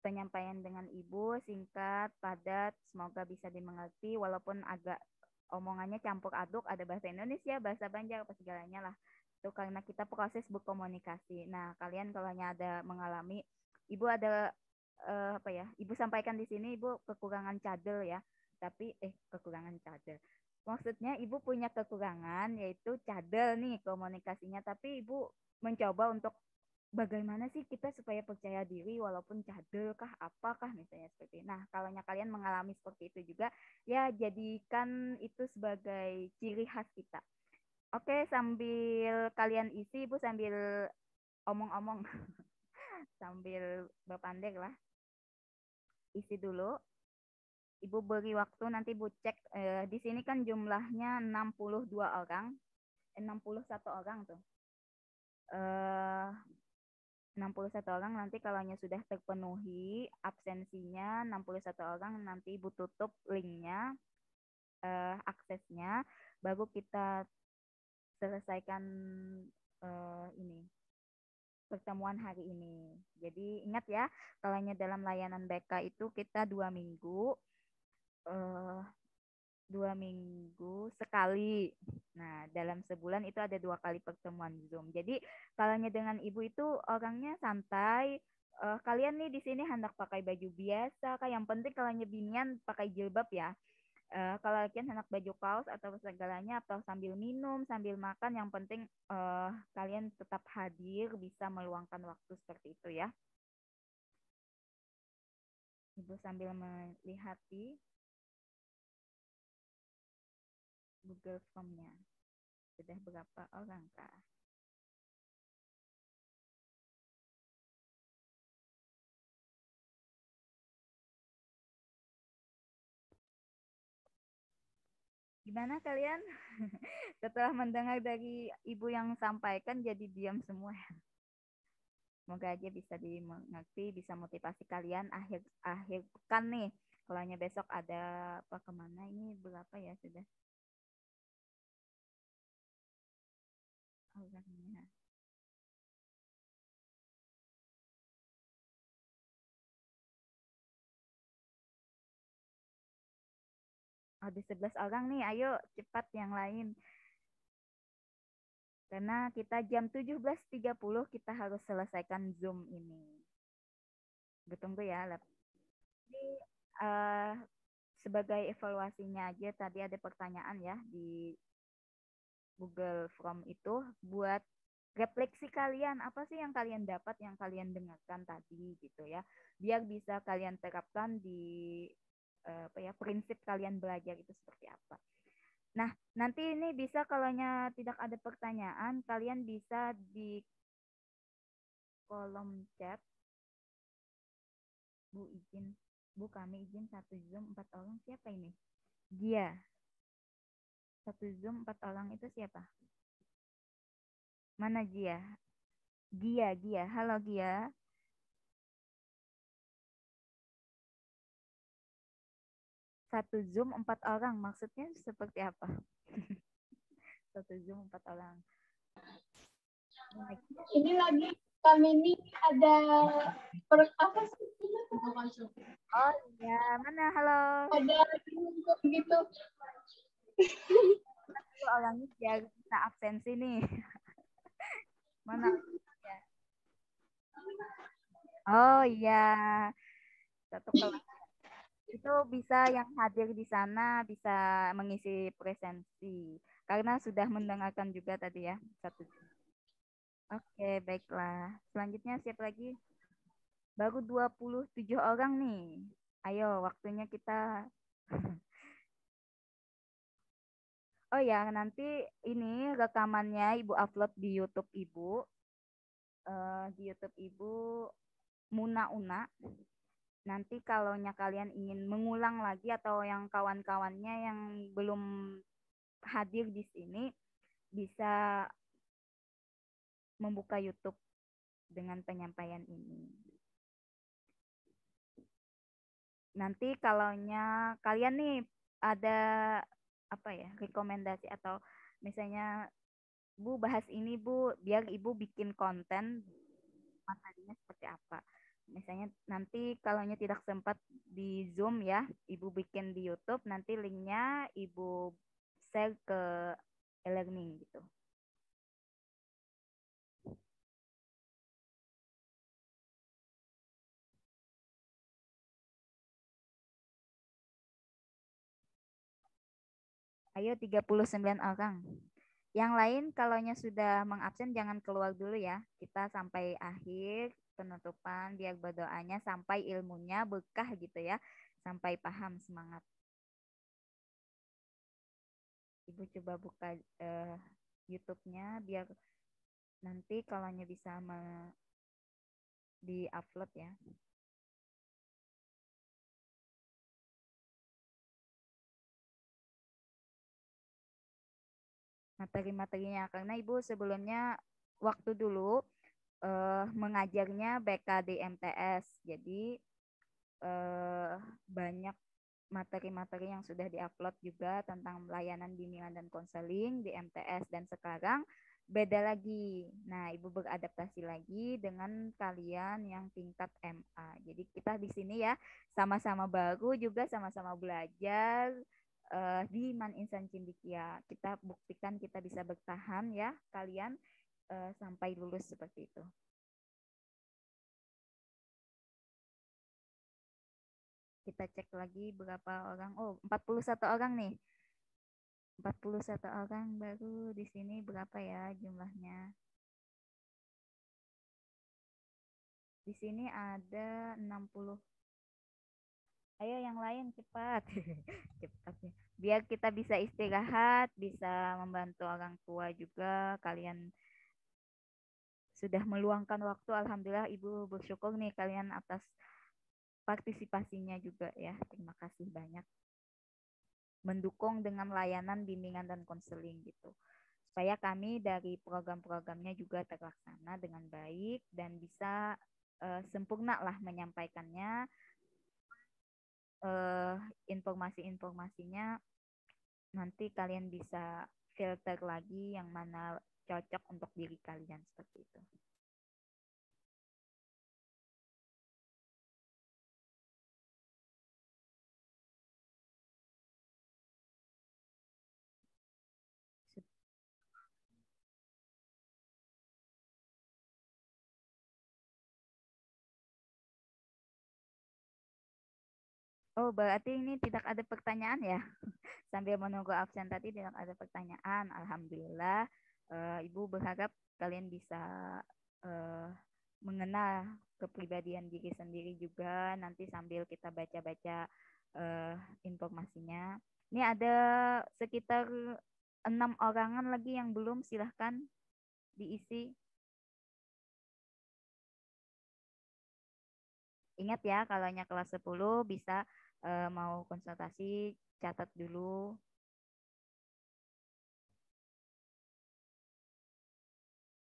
penyampaian dengan ibu singkat, padat, semoga bisa dimengerti walaupun agak omongannya campur aduk ada bahasa Indonesia bahasa Banjar apa segalanya lah itu karena kita proses berkomunikasi nah kalian kalau hanya ada mengalami ibu ada eh, apa ya ibu sampaikan di sini ibu kekurangan cadel ya tapi eh kekurangan cadel maksudnya ibu punya kekurangan yaitu cadel nih komunikasinya tapi ibu mencoba untuk bagaimana sih kita supaya percaya diri walaupun cadel kah apakah misalnya seperti itu. nah kalau kalian mengalami seperti itu juga ya jadikan itu sebagai ciri khas kita oke sambil kalian isi ibu sambil omong-omong [LAUGHS] sambil berpandek lah isi dulu ibu beri waktu nanti ibu cek eh, di sini kan jumlahnya 62 orang eh, 61 orang tuh Uh, 61 orang nanti kalaunya sudah terpenuhi absensinya 61 orang nanti ibu tutup linknya uh, aksesnya baru kita selesaikan uh, ini pertemuan hari ini jadi ingat ya kalaunya dalam layanan BK itu kita dua minggu uh, dua minggu sekali. Nah, dalam sebulan itu ada dua kali pertemuan Zoom. Jadi, kalanya dengan ibu itu orangnya santai. Uh, kalian nih di sini hendak pakai baju biasa, kayak yang penting kalanya binian pakai jilbab ya. Uh, kalau kalian hendak baju kaos atau segalanya atau sambil minum, sambil makan, yang penting uh, kalian tetap hadir, bisa meluangkan waktu seperti itu ya. Ibu sambil melihati Google Formnya. Sudah berapa orang Kak? Gimana kalian? [LAUGHS] Setelah mendengar dari ibu yang sampaikan jadi diam semua. Semoga aja bisa dimengerti, bisa motivasi kalian akhir akhir pekan nih. Kalau besok ada apa kemana ini berapa ya sudah orangnya ada oh, 11 orang nih, ayo cepat yang lain. Karena kita jam 17.30 kita harus selesaikan Zoom ini. tunggu ya. Ini uh, eh, sebagai evaluasinya aja tadi ada pertanyaan ya di Google Form itu buat refleksi kalian apa sih yang kalian dapat yang kalian dengarkan tadi gitu ya biar bisa kalian terapkan di eh, apa ya prinsip kalian belajar itu seperti apa nah nanti ini bisa kalau tidak ada pertanyaan kalian bisa di kolom chat bu izin bu kami izin satu zoom empat orang siapa ini dia satu zoom empat orang itu siapa mana Gia Gia Gia halo Gia satu zoom empat orang maksudnya seperti apa [LAUGHS] satu zoom empat orang ini lagi kami ini ada per, apa sih oh iya mana halo ada gitu orangnya dia kita absensi nih. [LAUGHS] Mana? Oh iya. Satu kelas. Itu bisa yang hadir di sana bisa mengisi presensi karena sudah mendengarkan juga tadi ya satu. Oke, baiklah. Selanjutnya siapa lagi? Baru 27 orang nih. Ayo, waktunya kita [LAUGHS] Oh ya, nanti ini rekamannya Ibu upload di YouTube Ibu. Uh, di YouTube Ibu Muna Una. Nanti kalau kalian ingin mengulang lagi atau yang kawan-kawannya yang belum hadir di sini bisa membuka YouTube dengan penyampaian ini. Nanti kalau kalian nih ada apa ya rekomendasi atau misalnya Bu bahas ini Bu biar Ibu bikin konten materinya seperti apa misalnya nanti kalaunya tidak sempat di Zoom ya Ibu bikin di YouTube nanti linknya Ibu share ke e-learning gitu Ayo 39 orang. Yang lain kalau sudah mengabsen jangan keluar dulu ya. Kita sampai akhir penutupan biar berdoanya sampai ilmunya bekah gitu ya. Sampai paham semangat. Ibu coba buka uh, YouTube-nya biar nanti kalau bisa di-upload ya. materi-materinya karena ibu sebelumnya waktu dulu eh, mengajarnya MTS jadi eh, banyak materi-materi yang sudah diupload juga tentang layanan bimbingan dan konseling di MTS dan sekarang beda lagi. Nah, Ibu beradaptasi lagi dengan kalian yang tingkat MA. Jadi kita di sini ya sama-sama baru juga sama-sama belajar uh, di man insan Cindikia. Ya, kita buktikan kita bisa bertahan ya kalian uh, sampai lulus seperti itu kita cek lagi berapa orang oh 41 orang nih 41 orang baru di sini berapa ya jumlahnya di sini ada 60 ayo yang lain cepat [LAUGHS] cepat ya biar kita bisa istirahat, bisa membantu orang tua juga. Kalian sudah meluangkan waktu, alhamdulillah Ibu bersyukur nih kalian atas partisipasinya juga ya. Terima kasih banyak. Mendukung dengan layanan bimbingan dan konseling gitu. Supaya kami dari program-programnya juga terlaksana dengan baik dan bisa uh, sempurna lah menyampaikannya uh, informasi-informasinya nanti kalian bisa filter lagi yang mana cocok untuk diri kalian seperti itu. Oh, berarti ini tidak ada pertanyaan ya? [LAUGHS] Sambil menunggu absen tadi tidak ada pertanyaan. Alhamdulillah, uh, Ibu berharap kalian bisa uh, mengenal kepribadian diri sendiri juga nanti sambil kita baca-baca uh, informasinya. Ini ada sekitar enam orangan lagi yang belum silahkan diisi. Ingat ya, kalau hanya kelas 10 bisa uh, mau konsultasi catat dulu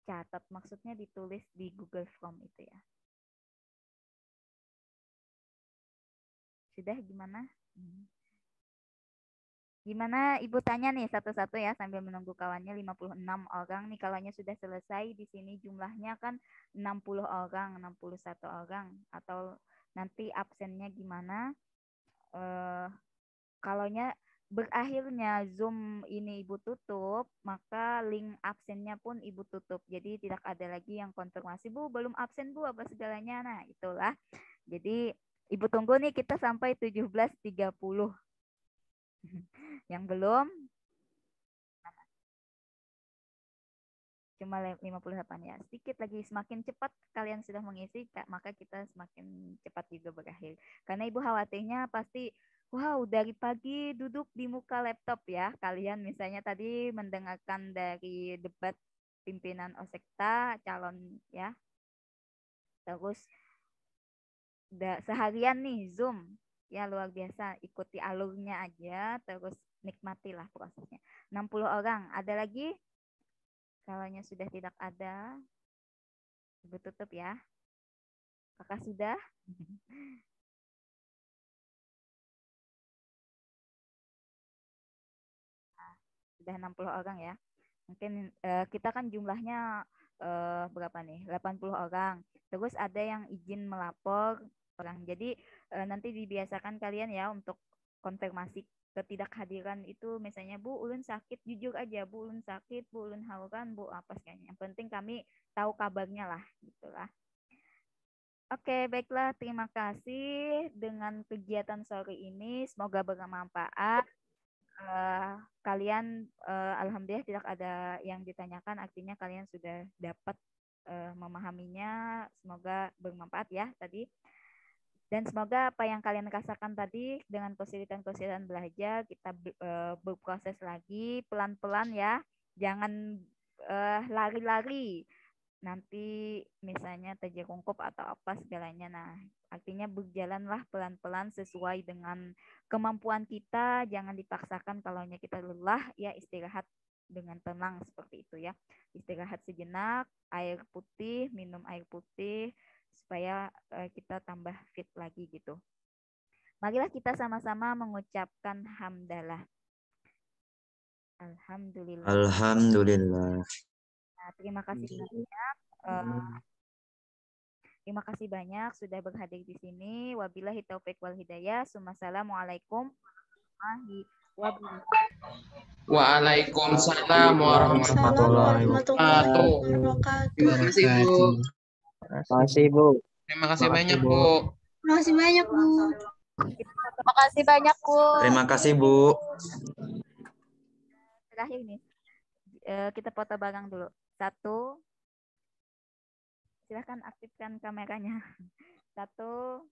catat maksudnya ditulis di Google Form itu ya sudah gimana hmm. gimana ibu tanya nih satu-satu ya sambil menunggu kawannya 56 orang nih kalaunya sudah selesai di sini jumlahnya kan 60 orang 61 orang atau nanti absennya gimana kalau eh, kalaunya berakhirnya Zoom ini Ibu tutup, maka link absennya pun Ibu tutup. Jadi tidak ada lagi yang konfirmasi, Bu, belum absen, Bu, apa segalanya. Nah, itulah. Jadi Ibu tunggu nih kita sampai 17.30. [LAUGHS] yang belum cuma 58 ya sedikit lagi semakin cepat kalian sudah mengisi maka kita semakin cepat juga berakhir karena ibu khawatirnya pasti wow dari pagi duduk di muka laptop ya kalian misalnya tadi mendengarkan dari debat pimpinan osekta calon ya terus da, seharian nih zoom ya luar biasa ikuti alurnya aja terus nikmatilah prosesnya 60 orang ada lagi Kalaunya sudah tidak ada, Ibu tutup ya. Kakak sudah? [LAUGHS] sudah 60 orang ya. Mungkin uh, eh, kita kan jumlahnya uh, berapa nih? 80 orang. Terus ada yang izin melapor orang. Jadi uh, nanti dibiasakan kalian ya untuk konfirmasi ketidakhadiran itu misalnya Bu Ulun sakit jujur aja Bu Ulun sakit Bu Ulun haluran Bu apa sih yang penting kami tahu kabarnya lah gitulah Oke, baiklah. Terima kasih dengan kegiatan sore ini. Semoga bermanfaat. Uh, kalian, uh, alhamdulillah, tidak ada yang ditanyakan. Artinya, kalian sudah dapat uh, memahaminya. Semoga bermanfaat ya tadi. Dan semoga apa yang kalian rasakan tadi dengan kesulitan-kesulitan belajar kita uh, berproses lagi pelan-pelan ya. Jangan uh, lari-lari. Nanti misalnya terjerungkup atau apa segalanya. Nah, artinya berjalanlah pelan-pelan sesuai dengan kemampuan kita. Jangan dipaksakan kalau kita lelah ya istirahat dengan tenang seperti itu ya. Istirahat sejenak, air putih, minum air putih, supaya uh, kita tambah fit lagi gitu. Marilah kita sama-sama mengucapkan hamdalah. Alhamdulillah. Alhamdulillah. Nah, terima kasih banyak. Uh, terima kasih banyak sudah berhadir di sini. Wabillahi taufik wal hidayah. Assalamualaikum warahmatullahi wabarakatuh. Waalaikumsalam warahmatullahi wabarakatuh. Terima kasih Bu. Terima kasih, Bu. Terima kasih banyak, Bu. Terima kasih banyak, Bu. Terima kasih banyak, Bu. Terima kasih, Bu. Terakhir nih. Eh, kita foto bareng dulu. Satu. Silahkan aktifkan kameranya. [LAUGHS] Satu,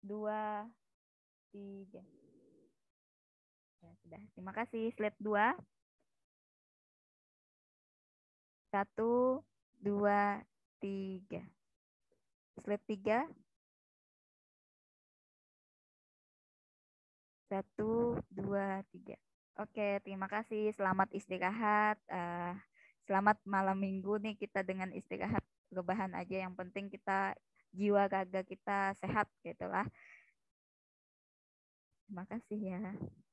dua, tiga. Ya, sudah. Terima kasih. Slide dua. Satu, dua, tiga. Slide tiga. Satu, dua, tiga. Oke, terima kasih. Selamat istirahat. Uh, selamat malam minggu nih kita dengan istirahat rebahan aja. Yang penting kita jiwa raga kita sehat gitulah. Terima kasih ya.